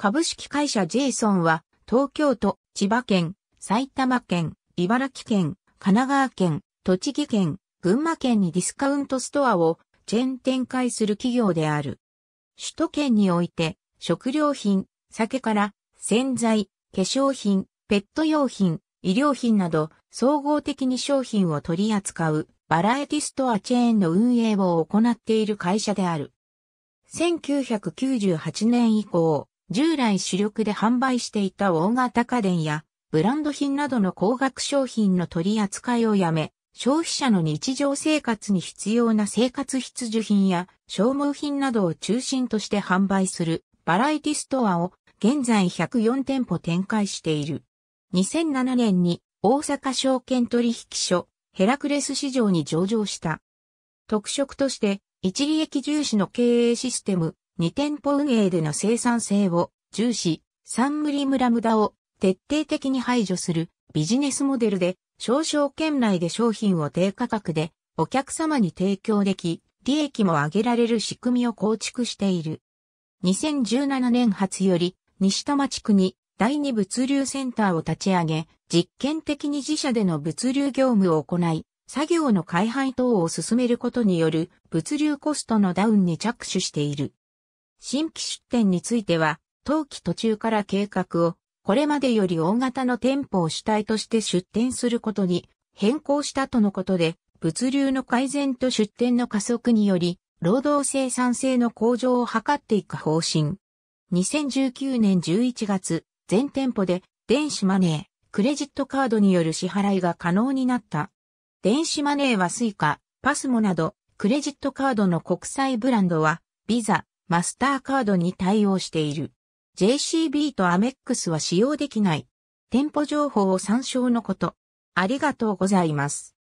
株式会社ジェイソンは、東京都、千葉県、埼玉県、茨城県、神奈川県、栃木県、群馬県にディスカウントストアをチェーン展開する企業である。首都圏において、食料品、酒から洗剤、化粧品、ペット用品、医療品など総合的に商品を取り扱うバラエティストアチェーンの運営を行っている会社である。1998年以降、従来主力で販売していた大型家電やブランド品などの高額商品の取り扱いをやめ、消費者の日常生活に必要な生活必需品や消耗品などを中心として販売するバラエティストアを現在104店舗展開している。2007年に大阪証券取引所ヘラクレス市場に上場した。特色として一利益重視の経営システム2店舗運営での生産性を重視、サン理リムラムダを徹底的に排除するビジネスモデルで少々圏内で商品を低価格でお客様に提供でき、利益も上げられる仕組みを構築している。2017年初より西多摩地区に第二物流センターを立ち上げ、実験的に自社での物流業務を行い、作業の改廃等を進めることによる物流コストのダウンに着手している。新規出店については、当期途中から計画を、これまでより大型の店舗を主体として出店することに変更したとのことで、物流の改善と出店の加速により、労働生産性の向上を図っていく方針。2019年11月、全店舗で電子マネー、クレジットカードによる支払いが可能になった。電子マネーはスイカ、パスモなど、クレジットカードの国際ブランドは、ビザ、マスターカードに対応している。JCB とアメックスは使用できない。店舗情報を参照のこと。ありがとうございます。